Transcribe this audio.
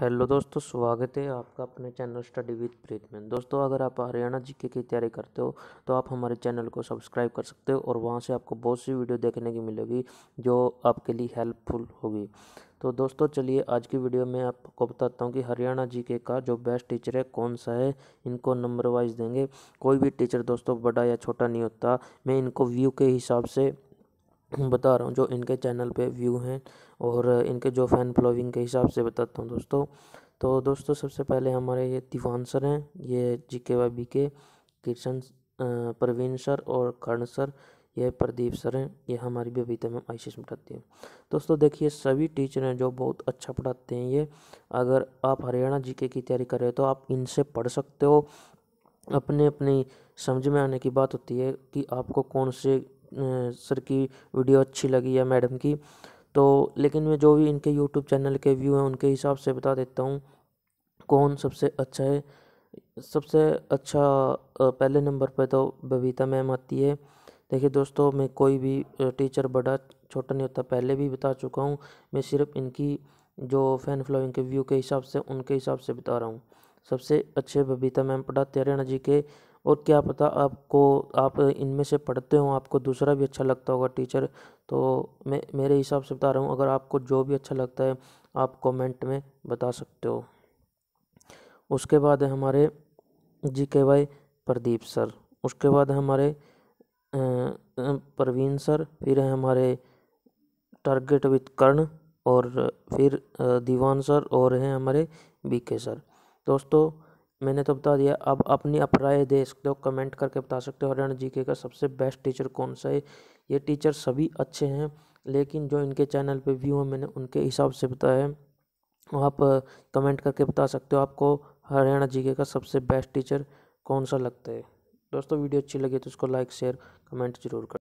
hello दोस्तों स्वागत है आपका अपने चैनल स्टडी विद प्रीत में दोस्तों अगर आप हरियाणा जीके की तैयारी करते हो तो आप हमारे चैनल को सब्सक्राइब कर सकते हो और वहां से आपको बहुत सी वीडियो देखने की मिलेगी जो आपके लिए हेल्पफुल होगी तो दोस्तों चलिए आज की वीडियो में आपको बताता हूँ कि हरियाणा जीके का जो बेस्ट टीचर है कौन सा है इनको नंबर वाइज देंगे कोई भी टीचर दोस्तों बड़ा या छोटा नहीं होता मैं इनको व्यू के हिसाब से बता रहा हूँ जो इनके चैनल पे व्यू हैं और इनके जो फ़ैन फॉलोइंग के हिसाब से बताता हूँ दोस्तों तो दोस्तों सबसे पहले हमारे ये दीवान सर हैं ये जी के वाई बी के किशन प्रवीण सर और कर्ण सर ये प्रदीप सर हैं ये हमारी बबीता में आइसिस में हैं दोस्तों देखिए सभी टीचर हैं जो बहुत अच्छा पढ़ाते हैं ये अगर आप हरियाणा जीके की तैयारी कर रहे हो तो आप इनसे पढ़ सकते हो अपने अपनी समझ में आने की बात होती है कि आपको कौन से सर की वीडियो अच्छी लगी है मैडम की तो लेकिन मैं जो भी इनके यूट्यूब चैनल के व्यू हैं उनके हिसाब से बता देता हूँ कौन सबसे अच्छा है सबसे अच्छा पहले नंबर पर तो बबीता मैम आती है देखिए दोस्तों मैं कोई भी टीचर बड़ा छोटा नहीं होता पहले भी बता चुका हूँ मैं सिर्फ इनकी जो फैन फ्लोइंग के व्यू के हिसाब से उनके हिसाब से बता रहा हूँ सबसे अच्छे बबीता मैम पढ़ाते हरियाणा जी के और क्या पता आपको आप इनमें से पढ़ते हो आपको दूसरा भी अच्छा लगता होगा टीचर तो मैं मेरे हिसाब से बता रहा हूँ अगर आपको जो भी अच्छा लगता है आप कमेंट में बता सकते हो उसके बाद है हमारे जी के वाई प्रदीप सर उसके बाद हमारे प्रवीण सर फिर है हमारे टारगेट विद कर्ण और फिर दीवान सर और हैं हमारे बीके सर दोस्तों मैंने तो बता दिया अब अपनी अपराय राय दे सकते हो कमेंट करके बता सकते हो हरियाणा जीके का सबसे बेस्ट टीचर कौन सा है ये टीचर सभी अच्छे हैं लेकिन जो इनके चैनल पे व्यू हैं मैंने उनके हिसाब से बताया है आप कमेंट करके बता सकते हो आपको हरियाणा जीके का सबसे बेस्ट टीचर कौन सा लगता है दोस्तों वीडियो अच्छी लगी तो उसको लाइक शेयर कमेंट जरूर कर